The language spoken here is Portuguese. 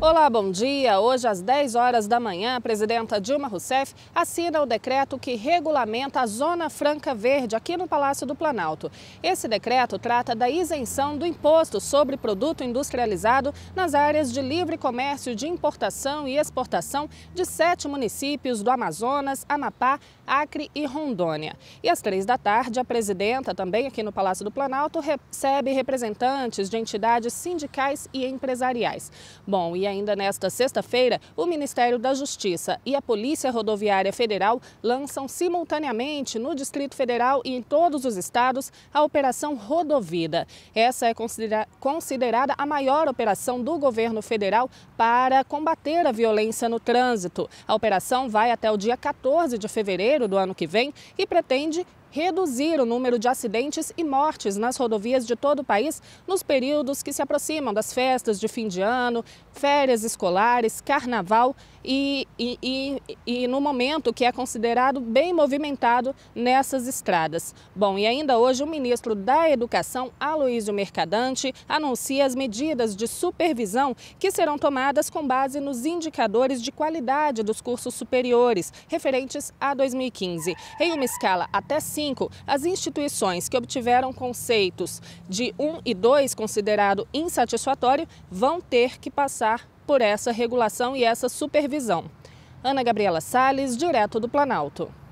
Olá, bom dia. Hoje, às 10 horas da manhã, a presidenta Dilma Rousseff assina o decreto que regulamenta a Zona Franca Verde aqui no Palácio do Planalto. Esse decreto trata da isenção do imposto sobre produto industrializado nas áreas de livre comércio de importação e exportação de sete municípios do Amazonas, Amapá, Acre e Rondônia. E às três da tarde, a presidenta, também aqui no Palácio do Planalto, recebe representantes de entidades sindicais e empresariais. Bom, e ainda nesta sexta-feira, o Ministério da Justiça e a Polícia Rodoviária Federal lançam simultaneamente no Distrito Federal e em todos os estados a Operação Rodovida. Essa é considerada a maior operação do governo federal para combater a violência no trânsito. A operação vai até o dia 14 de fevereiro do ano que vem e pretende reduzir o número de acidentes e mortes nas rodovias de todo o país nos períodos que se aproximam das festas de fim de ano, férias escolares, carnaval e, e, e, e, no momento que é considerado bem movimentado nessas estradas. Bom, e ainda hoje o ministro da Educação, Aloysio Mercadante, anuncia as medidas de supervisão que serão tomadas com base nos indicadores de qualidade dos cursos superiores referentes a 2015, em uma escala até 5 2005, as instituições que obtiveram conceitos de 1 e 2 considerado insatisfatório vão ter que passar por essa regulação e essa supervisão. Ana Gabriela Sales, direto do Planalto.